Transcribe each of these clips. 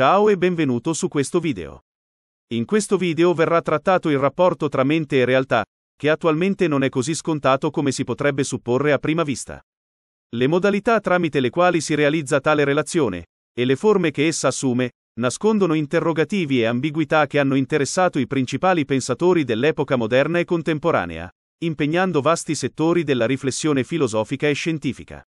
Ciao e benvenuto su questo video. In questo video verrà trattato il rapporto tra mente e realtà, che attualmente non è così scontato come si potrebbe supporre a prima vista. Le modalità tramite le quali si realizza tale relazione, e le forme che essa assume, nascondono interrogativi e ambiguità che hanno interessato i principali pensatori dell'epoca moderna e contemporanea, impegnando vasti settori della riflessione filosofica e scientifica.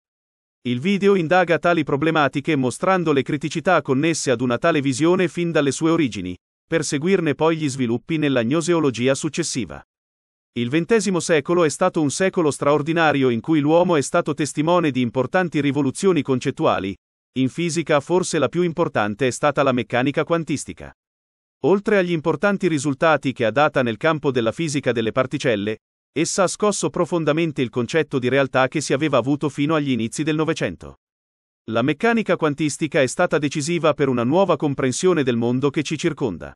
Il video indaga tali problematiche mostrando le criticità connesse ad una tale visione fin dalle sue origini, per seguirne poi gli sviluppi nella gnoseologia successiva. Il XX secolo è stato un secolo straordinario in cui l'uomo è stato testimone di importanti rivoluzioni concettuali. In fisica forse la più importante è stata la meccanica quantistica. Oltre agli importanti risultati che ha data nel campo della fisica delle particelle, Essa ha scosso profondamente il concetto di realtà che si aveva avuto fino agli inizi del Novecento. La meccanica quantistica è stata decisiva per una nuova comprensione del mondo che ci circonda.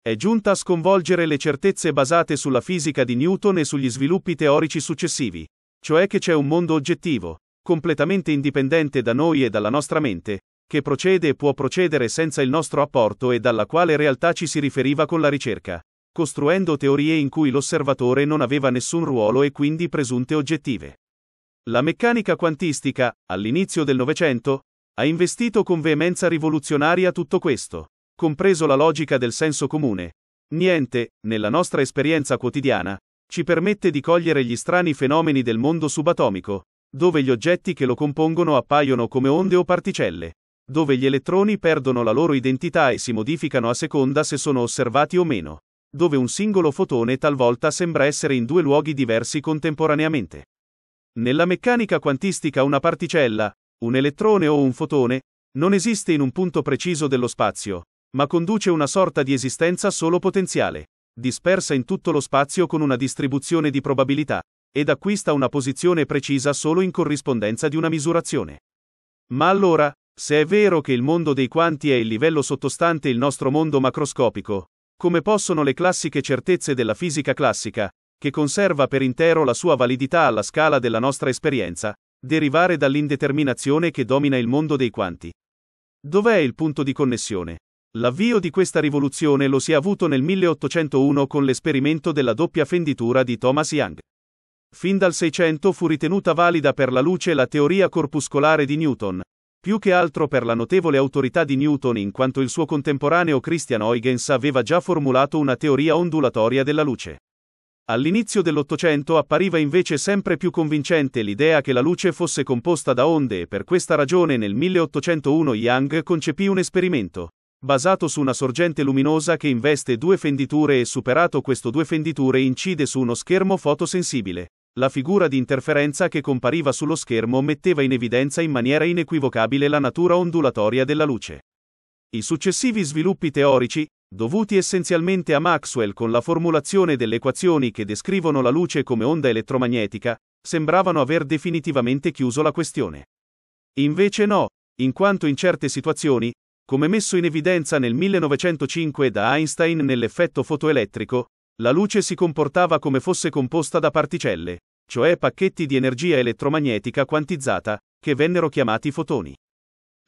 È giunta a sconvolgere le certezze basate sulla fisica di Newton e sugli sviluppi teorici successivi, cioè che c'è un mondo oggettivo, completamente indipendente da noi e dalla nostra mente, che procede e può procedere senza il nostro apporto e dalla quale realtà ci si riferiva con la ricerca costruendo teorie in cui l'osservatore non aveva nessun ruolo e quindi presunte oggettive. La meccanica quantistica, all'inizio del Novecento, ha investito con veemenza rivoluzionaria tutto questo, compreso la logica del senso comune. Niente, nella nostra esperienza quotidiana, ci permette di cogliere gli strani fenomeni del mondo subatomico, dove gli oggetti che lo compongono appaiono come onde o particelle, dove gli elettroni perdono la loro identità e si modificano a seconda se sono osservati o meno dove un singolo fotone talvolta sembra essere in due luoghi diversi contemporaneamente. Nella meccanica quantistica una particella, un elettrone o un fotone, non esiste in un punto preciso dello spazio, ma conduce una sorta di esistenza solo potenziale, dispersa in tutto lo spazio con una distribuzione di probabilità, ed acquista una posizione precisa solo in corrispondenza di una misurazione. Ma allora, se è vero che il mondo dei quanti è il livello sottostante il nostro mondo macroscopico, come possono le classiche certezze della fisica classica, che conserva per intero la sua validità alla scala della nostra esperienza, derivare dall'indeterminazione che domina il mondo dei quanti. Dov'è il punto di connessione? L'avvio di questa rivoluzione lo si è avuto nel 1801 con l'esperimento della doppia fenditura di Thomas Young. Fin dal 600 fu ritenuta valida per la luce la teoria corpuscolare di Newton, più che altro per la notevole autorità di Newton in quanto il suo contemporaneo Christian Huygens aveva già formulato una teoria ondulatoria della luce. All'inizio dell'Ottocento appariva invece sempre più convincente l'idea che la luce fosse composta da onde e per questa ragione nel 1801 Young concepì un esperimento, basato su una sorgente luminosa che investe due fenditure e superato questo due fenditure incide su uno schermo fotosensibile. La figura di interferenza che compariva sullo schermo metteva in evidenza in maniera inequivocabile la natura ondulatoria della luce. I successivi sviluppi teorici, dovuti essenzialmente a Maxwell con la formulazione delle equazioni che descrivono la luce come onda elettromagnetica, sembravano aver definitivamente chiuso la questione. Invece no, in quanto in certe situazioni, come messo in evidenza nel 1905 da Einstein nell'effetto fotoelettrico, la luce si comportava come fosse composta da particelle, cioè pacchetti di energia elettromagnetica quantizzata, che vennero chiamati fotoni.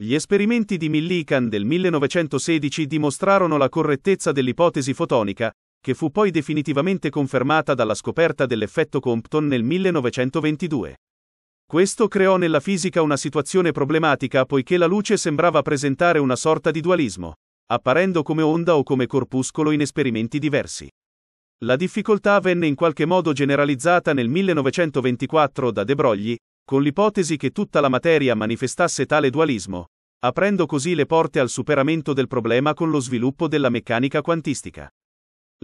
Gli esperimenti di Millikan del 1916 dimostrarono la correttezza dell'ipotesi fotonica, che fu poi definitivamente confermata dalla scoperta dell'effetto Compton nel 1922. Questo creò nella fisica una situazione problematica poiché la luce sembrava presentare una sorta di dualismo, apparendo come onda o come corpuscolo in esperimenti diversi. La difficoltà venne in qualche modo generalizzata nel 1924 da De Broglie, con l'ipotesi che tutta la materia manifestasse tale dualismo, aprendo così le porte al superamento del problema con lo sviluppo della meccanica quantistica.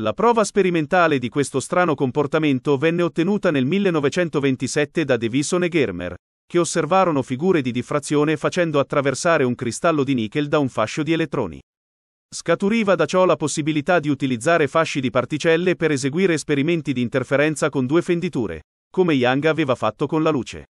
La prova sperimentale di questo strano comportamento venne ottenuta nel 1927 da Davison e Germer, che osservarono figure di diffrazione facendo attraversare un cristallo di nickel da un fascio di elettroni. Scaturiva da ciò la possibilità di utilizzare fasci di particelle per eseguire esperimenti di interferenza con due fenditure, come Young aveva fatto con la luce.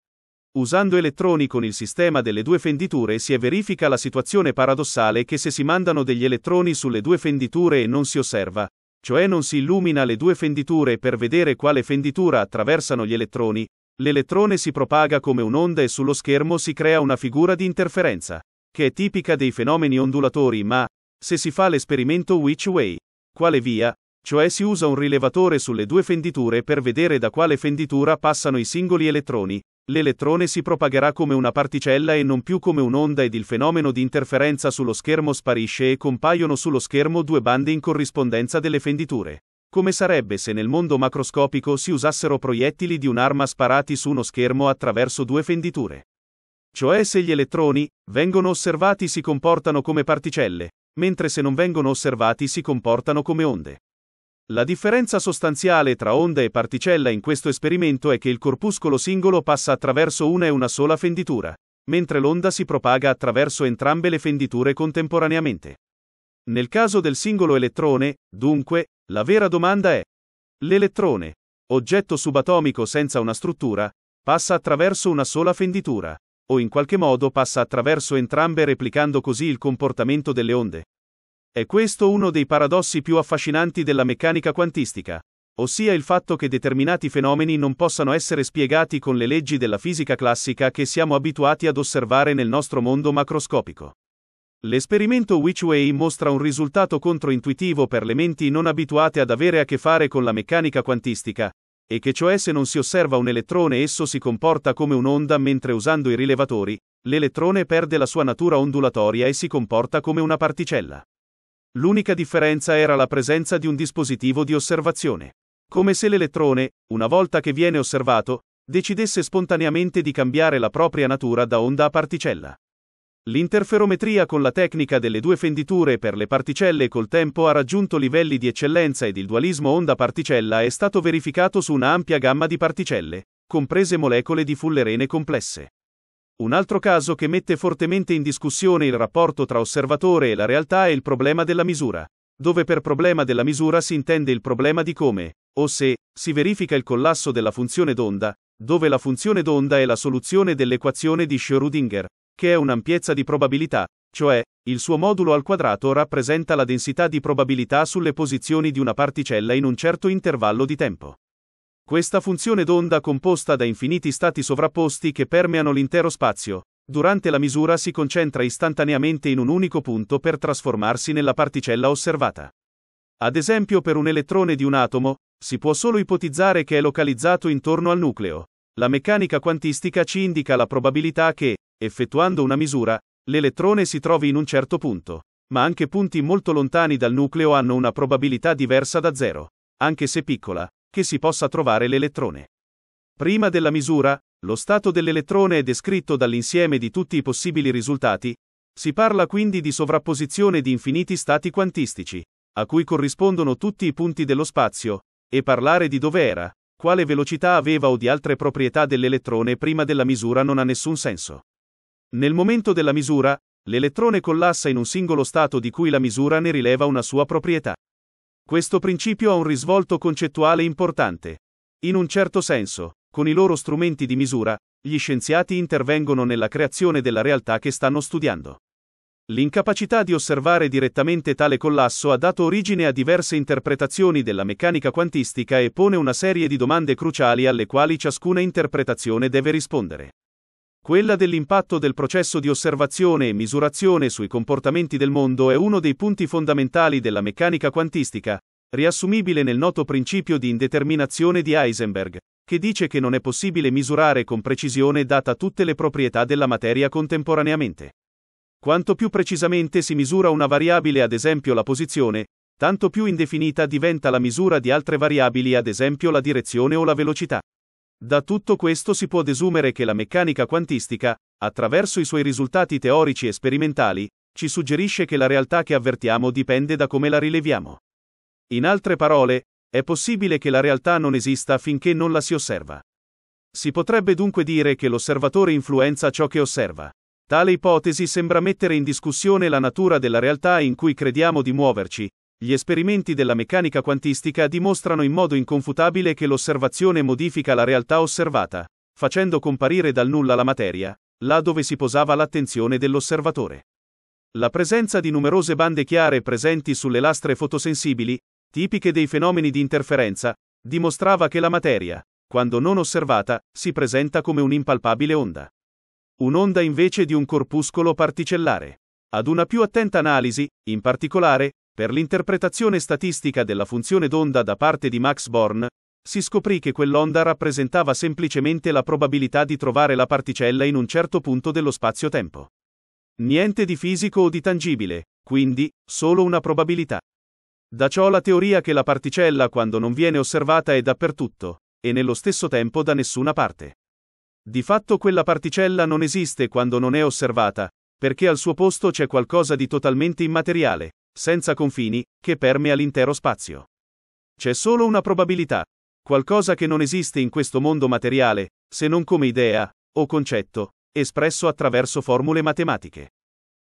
Usando elettroni con il sistema delle due fenditure si verifica la situazione paradossale che se si mandano degli elettroni sulle due fenditure e non si osserva, cioè non si illumina le due fenditure per vedere quale fenditura attraversano gli elettroni, l'elettrone si propaga come un'onda e sullo schermo si crea una figura di interferenza, che è tipica dei fenomeni ondulatori ma, se si fa l'esperimento which way, quale via, cioè si usa un rilevatore sulle due fenditure per vedere da quale fenditura passano i singoli elettroni, l'elettrone si propagherà come una particella e non più come un'onda ed il fenomeno di interferenza sullo schermo sparisce e compaiono sullo schermo due bande in corrispondenza delle fenditure. Come sarebbe se nel mondo macroscopico si usassero proiettili di un'arma sparati su uno schermo attraverso due fenditure. Cioè se gli elettroni, vengono osservati si comportano come particelle, mentre se non vengono osservati si comportano come onde. La differenza sostanziale tra onda e particella in questo esperimento è che il corpuscolo singolo passa attraverso una e una sola fenditura, mentre l'onda si propaga attraverso entrambe le fenditure contemporaneamente. Nel caso del singolo elettrone, dunque, la vera domanda è: l'elettrone, oggetto subatomico senza una struttura, passa attraverso una sola fenditura, o in qualche modo passa attraverso entrambe replicando così il comportamento delle onde. È questo uno dei paradossi più affascinanti della meccanica quantistica, ossia il fatto che determinati fenomeni non possano essere spiegati con le leggi della fisica classica che siamo abituati ad osservare nel nostro mondo macroscopico. L'esperimento Whichway mostra un risultato controintuitivo per le menti non abituate ad avere a che fare con la meccanica quantistica, e che cioè se non si osserva un elettrone esso si comporta come un'onda mentre usando i rilevatori, l'elettrone perde la sua natura ondulatoria e si comporta come una particella. L'unica differenza era la presenza di un dispositivo di osservazione. Come se l'elettrone, una volta che viene osservato, decidesse spontaneamente di cambiare la propria natura da onda a particella. L'interferometria con la tecnica delle due fenditure per le particelle col tempo ha raggiunto livelli di eccellenza ed il dualismo onda-particella è stato verificato su una ampia gamma di particelle, comprese molecole di fullerene complesse. Un altro caso che mette fortemente in discussione il rapporto tra osservatore e la realtà è il problema della misura, dove per problema della misura si intende il problema di come, o se, si verifica il collasso della funzione d'onda, dove la funzione d'onda è la soluzione dell'equazione di Schrödinger, che è un'ampiezza di probabilità, cioè, il suo modulo al quadrato rappresenta la densità di probabilità sulle posizioni di una particella in un certo intervallo di tempo. Questa funzione d'onda composta da infiniti stati sovrapposti che permeano l'intero spazio, durante la misura si concentra istantaneamente in un unico punto per trasformarsi nella particella osservata. Ad esempio per un elettrone di un atomo, si può solo ipotizzare che è localizzato intorno al nucleo. La meccanica quantistica ci indica la probabilità che, Effettuando una misura, l'elettrone si trovi in un certo punto. Ma anche punti molto lontani dal nucleo hanno una probabilità diversa da zero, anche se piccola, che si possa trovare l'elettrone. Prima della misura, lo stato dell'elettrone è descritto dall'insieme di tutti i possibili risultati, si parla quindi di sovrapposizione di infiniti stati quantistici, a cui corrispondono tutti i punti dello spazio, e parlare di dove era, quale velocità aveva o di altre proprietà dell'elettrone prima della misura non ha nessun senso. Nel momento della misura, l'elettrone collassa in un singolo stato di cui la misura ne rileva una sua proprietà. Questo principio ha un risvolto concettuale importante. In un certo senso, con i loro strumenti di misura, gli scienziati intervengono nella creazione della realtà che stanno studiando. L'incapacità di osservare direttamente tale collasso ha dato origine a diverse interpretazioni della meccanica quantistica e pone una serie di domande cruciali alle quali ciascuna interpretazione deve rispondere. Quella dell'impatto del processo di osservazione e misurazione sui comportamenti del mondo è uno dei punti fondamentali della meccanica quantistica, riassumibile nel noto principio di indeterminazione di Heisenberg, che dice che non è possibile misurare con precisione data tutte le proprietà della materia contemporaneamente. Quanto più precisamente si misura una variabile, ad esempio la posizione, tanto più indefinita diventa la misura di altre variabili, ad esempio la direzione o la velocità. Da tutto questo si può desumere che la meccanica quantistica, attraverso i suoi risultati teorici e sperimentali, ci suggerisce che la realtà che avvertiamo dipende da come la rileviamo. In altre parole, è possibile che la realtà non esista finché non la si osserva. Si potrebbe dunque dire che l'osservatore influenza ciò che osserva. Tale ipotesi sembra mettere in discussione la natura della realtà in cui crediamo di muoverci, gli esperimenti della meccanica quantistica dimostrano in modo inconfutabile che l'osservazione modifica la realtà osservata, facendo comparire dal nulla la materia, là dove si posava l'attenzione dell'osservatore. La presenza di numerose bande chiare presenti sulle lastre fotosensibili, tipiche dei fenomeni di interferenza, dimostrava che la materia, quando non osservata, si presenta come un'impalpabile onda. Un'onda invece di un corpuscolo particellare. Ad una più attenta analisi, in particolare, per l'interpretazione statistica della funzione d'onda da parte di Max Born, si scoprì che quell'onda rappresentava semplicemente la probabilità di trovare la particella in un certo punto dello spazio-tempo. Niente di fisico o di tangibile, quindi, solo una probabilità. Da ciò la teoria che la particella quando non viene osservata è dappertutto, e nello stesso tempo da nessuna parte. Di fatto quella particella non esiste quando non è osservata, perché al suo posto c'è qualcosa di totalmente immateriale, senza confini, che permea l'intero spazio. C'è solo una probabilità, qualcosa che non esiste in questo mondo materiale, se non come idea, o concetto, espresso attraverso formule matematiche.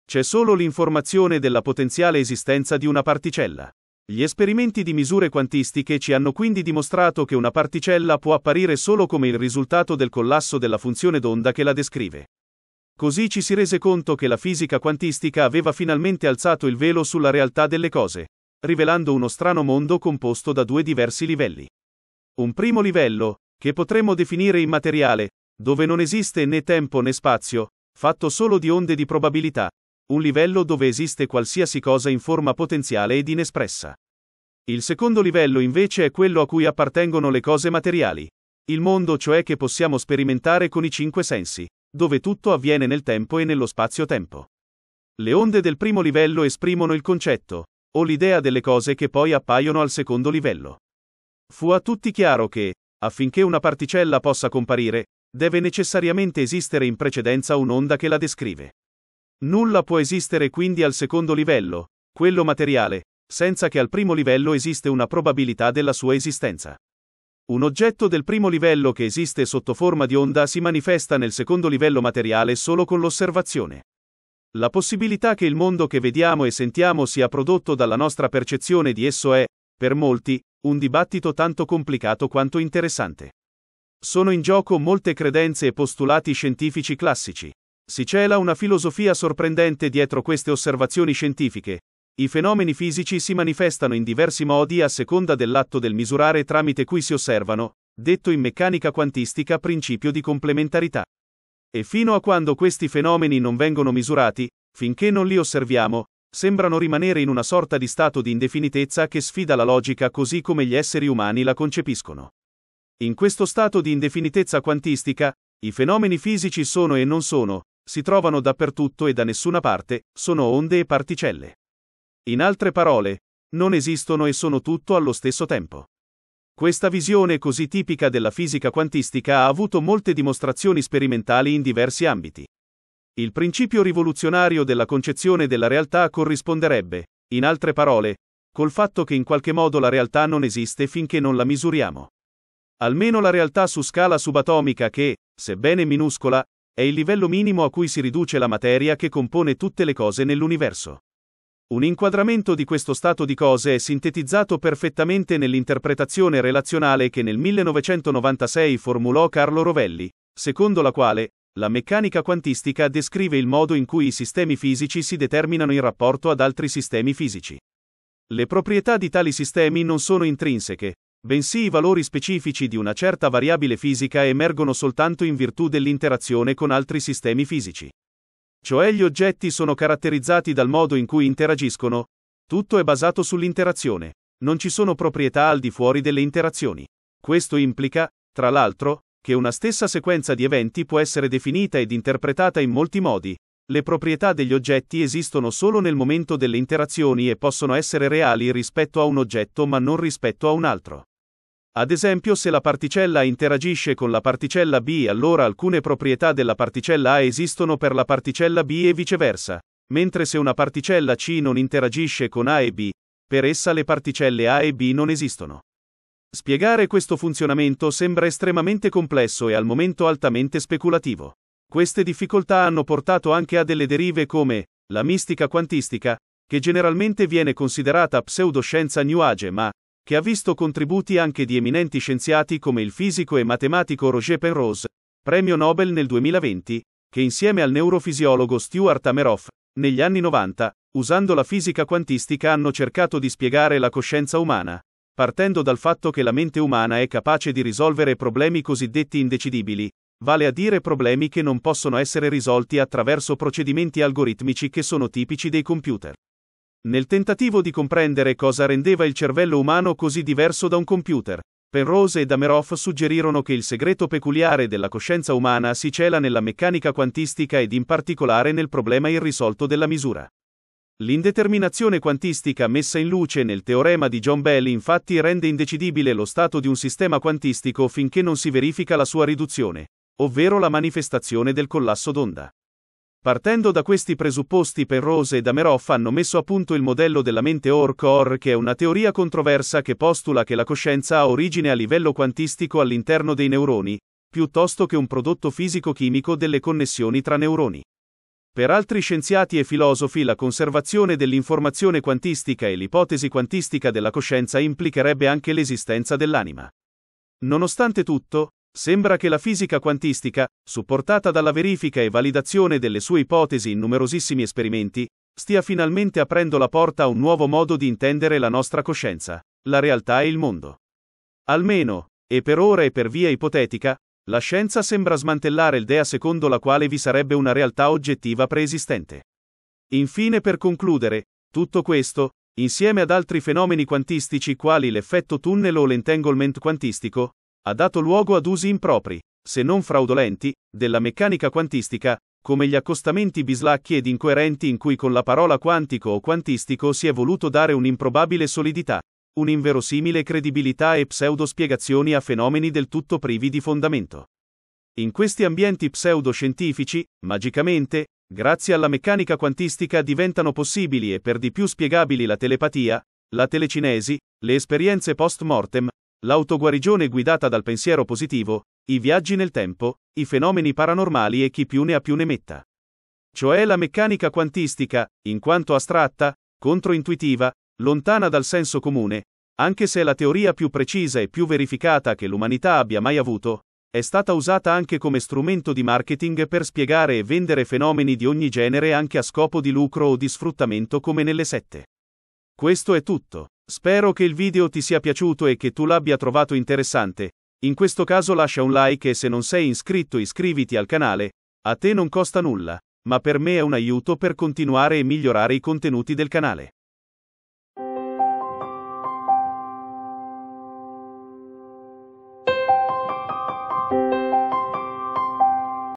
C'è solo l'informazione della potenziale esistenza di una particella. Gli esperimenti di misure quantistiche ci hanno quindi dimostrato che una particella può apparire solo come il risultato del collasso della funzione d'onda che la descrive. Così ci si rese conto che la fisica quantistica aveva finalmente alzato il velo sulla realtà delle cose, rivelando uno strano mondo composto da due diversi livelli. Un primo livello, che potremmo definire immateriale, dove non esiste né tempo né spazio, fatto solo di onde di probabilità, un livello dove esiste qualsiasi cosa in forma potenziale ed inespressa. Il secondo livello invece è quello a cui appartengono le cose materiali, il mondo cioè che possiamo sperimentare con i cinque sensi, dove tutto avviene nel tempo e nello spazio-tempo. Le onde del primo livello esprimono il concetto, o l'idea delle cose che poi appaiono al secondo livello. Fu a tutti chiaro che, affinché una particella possa comparire, deve necessariamente esistere in precedenza un'onda che la descrive. Nulla può esistere quindi al secondo livello, quello materiale, senza che al primo livello esiste una probabilità della sua esistenza. Un oggetto del primo livello che esiste sotto forma di onda si manifesta nel secondo livello materiale solo con l'osservazione. La possibilità che il mondo che vediamo e sentiamo sia prodotto dalla nostra percezione di esso è, per molti, un dibattito tanto complicato quanto interessante. Sono in gioco molte credenze e postulati scientifici classici. Si cela una filosofia sorprendente dietro queste osservazioni scientifiche, i fenomeni fisici si manifestano in diversi modi a seconda dell'atto del misurare tramite cui si osservano, detto in meccanica quantistica principio di complementarità. E fino a quando questi fenomeni non vengono misurati, finché non li osserviamo, sembrano rimanere in una sorta di stato di indefinitezza che sfida la logica così come gli esseri umani la concepiscono. In questo stato di indefinitezza quantistica, i fenomeni fisici sono e non sono, si trovano dappertutto e da nessuna parte, sono onde e particelle. In altre parole, non esistono e sono tutto allo stesso tempo. Questa visione così tipica della fisica quantistica ha avuto molte dimostrazioni sperimentali in diversi ambiti. Il principio rivoluzionario della concezione della realtà corrisponderebbe, in altre parole, col fatto che in qualche modo la realtà non esiste finché non la misuriamo. Almeno la realtà su scala subatomica che, sebbene minuscola, è il livello minimo a cui si riduce la materia che compone tutte le cose nell'universo. Un inquadramento di questo stato di cose è sintetizzato perfettamente nell'interpretazione relazionale che nel 1996 formulò Carlo Rovelli, secondo la quale la meccanica quantistica descrive il modo in cui i sistemi fisici si determinano in rapporto ad altri sistemi fisici. Le proprietà di tali sistemi non sono intrinseche, bensì i valori specifici di una certa variabile fisica emergono soltanto in virtù dell'interazione con altri sistemi fisici. Cioè gli oggetti sono caratterizzati dal modo in cui interagiscono. Tutto è basato sull'interazione. Non ci sono proprietà al di fuori delle interazioni. Questo implica, tra l'altro, che una stessa sequenza di eventi può essere definita ed interpretata in molti modi. Le proprietà degli oggetti esistono solo nel momento delle interazioni e possono essere reali rispetto a un oggetto ma non rispetto a un altro. Ad esempio se la particella A interagisce con la particella B allora alcune proprietà della particella A esistono per la particella B e viceversa, mentre se una particella C non interagisce con A e B, per essa le particelle A e B non esistono. Spiegare questo funzionamento sembra estremamente complesso e al momento altamente speculativo. Queste difficoltà hanno portato anche a delle derive come la mistica quantistica, che generalmente viene considerata pseudoscienza New Age ma, che ha visto contributi anche di eminenti scienziati come il fisico e matematico Roger Penrose, premio Nobel nel 2020, che insieme al neurofisiologo Stuart Ameroff, negli anni 90, usando la fisica quantistica hanno cercato di spiegare la coscienza umana, partendo dal fatto che la mente umana è capace di risolvere problemi cosiddetti indecidibili, vale a dire problemi che non possono essere risolti attraverso procedimenti algoritmici che sono tipici dei computer. Nel tentativo di comprendere cosa rendeva il cervello umano così diverso da un computer, Penrose e Dameroff suggerirono che il segreto peculiare della coscienza umana si cela nella meccanica quantistica ed in particolare nel problema irrisolto della misura. L'indeterminazione quantistica messa in luce nel teorema di John Bell infatti rende indecidibile lo stato di un sistema quantistico finché non si verifica la sua riduzione, ovvero la manifestazione del collasso d'onda. Partendo da questi presupposti Perrose e Dameroff hanno messo a punto il modello della mente Orr-Core che è una teoria controversa che postula che la coscienza ha origine a livello quantistico all'interno dei neuroni, piuttosto che un prodotto fisico-chimico delle connessioni tra neuroni. Per altri scienziati e filosofi la conservazione dell'informazione quantistica e l'ipotesi quantistica della coscienza implicherebbe anche l'esistenza dell'anima. Nonostante tutto, Sembra che la fisica quantistica, supportata dalla verifica e validazione delle sue ipotesi in numerosissimi esperimenti, stia finalmente aprendo la porta a un nuovo modo di intendere la nostra coscienza, la realtà e il mondo. Almeno, e per ora e per via ipotetica, la scienza sembra smantellare l'idea secondo la quale vi sarebbe una realtà oggettiva preesistente. Infine, per concludere, tutto questo, insieme ad altri fenomeni quantistici quali l'effetto tunnel o l'entanglement quantistico, ha dato luogo ad usi impropri, se non fraudolenti, della meccanica quantistica, come gli accostamenti bislacchi ed incoerenti in cui con la parola quantico o quantistico si è voluto dare un'improbabile solidità, un'inverosimile credibilità e pseudospiegazioni a fenomeni del tutto privi di fondamento. In questi ambienti pseudoscientifici, magicamente, grazie alla meccanica quantistica diventano possibili e per di più spiegabili la telepatia, la telecinesi, le esperienze post mortem, L'autoguarigione guidata dal pensiero positivo, i viaggi nel tempo, i fenomeni paranormali e chi più ne ha più ne metta. Cioè la meccanica quantistica, in quanto astratta, controintuitiva, lontana dal senso comune, anche se è la teoria più precisa e più verificata che l'umanità abbia mai avuto, è stata usata anche come strumento di marketing per spiegare e vendere fenomeni di ogni genere anche a scopo di lucro o di sfruttamento come nelle sette. Questo è tutto. Spero che il video ti sia piaciuto e che tu l'abbia trovato interessante. In questo caso lascia un like e se non sei iscritto iscriviti al canale. A te non costa nulla, ma per me è un aiuto per continuare e migliorare i contenuti del canale.